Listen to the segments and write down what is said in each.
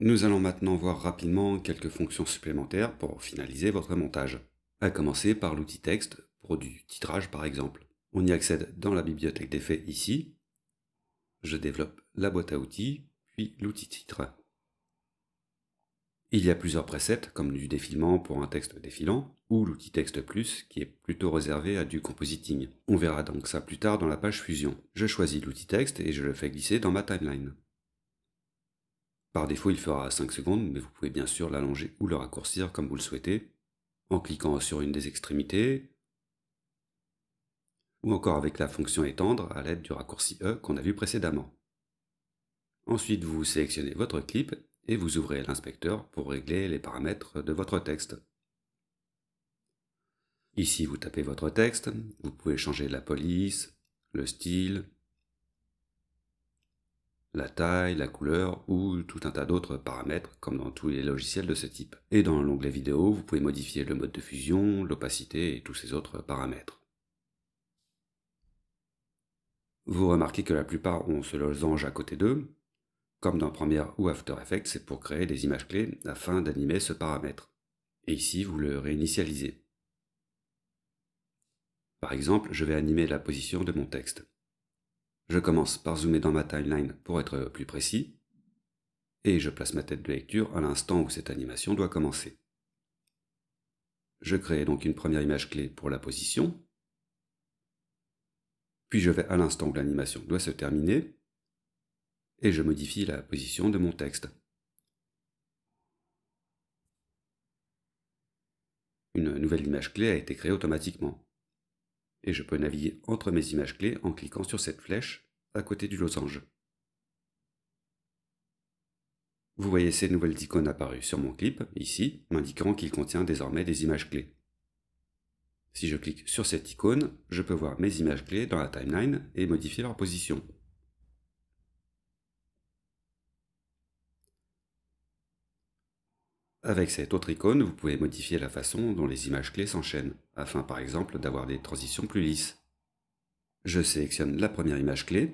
Nous allons maintenant voir rapidement quelques fonctions supplémentaires pour finaliser votre montage. À commencer par l'outil texte pour du titrage par exemple. On y accède dans la bibliothèque d'effets ici. Je développe la boîte à outils, puis l'outil titre. Il y a plusieurs presets comme du défilement pour un texte défilant ou l'outil texte plus qui est plutôt réservé à du compositing. On verra donc ça plus tard dans la page fusion. Je choisis l'outil texte et je le fais glisser dans ma timeline. Par défaut, il fera 5 secondes, mais vous pouvez bien sûr l'allonger ou le raccourcir comme vous le souhaitez, en cliquant sur une des extrémités, ou encore avec la fonction étendre à l'aide du raccourci E qu'on a vu précédemment. Ensuite, vous sélectionnez votre clip et vous ouvrez l'inspecteur pour régler les paramètres de votre texte. Ici, vous tapez votre texte, vous pouvez changer la police, le style, la taille, la couleur ou tout un tas d'autres paramètres comme dans tous les logiciels de ce type. Et dans l'onglet vidéo, vous pouvez modifier le mode de fusion, l'opacité et tous ces autres paramètres. Vous remarquez que la plupart ont ce losange à côté d'eux. Comme dans Premiere ou After Effects, c'est pour créer des images clés afin d'animer ce paramètre. Et ici, vous le réinitialisez. Par exemple, je vais animer la position de mon texte. Je commence par zoomer dans ma timeline pour être plus précis, et je place ma tête de lecture à l'instant où cette animation doit commencer. Je crée donc une première image clé pour la position, puis je vais à l'instant où l'animation doit se terminer, et je modifie la position de mon texte. Une nouvelle image clé a été créée automatiquement et je peux naviguer entre mes images clés en cliquant sur cette flèche à côté du losange. Vous voyez ces nouvelles icônes apparues sur mon clip, ici, m'indiquant qu'il contient désormais des images clés. Si je clique sur cette icône, je peux voir mes images clés dans la timeline et modifier leur position. Avec cette autre icône, vous pouvez modifier la façon dont les images clés s'enchaînent, afin par exemple d'avoir des transitions plus lisses. Je sélectionne la première image clé,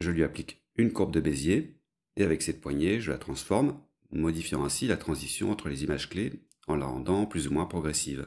je lui applique une courbe de Bézier, et avec cette poignée, je la transforme, modifiant ainsi la transition entre les images clés en la rendant plus ou moins progressive.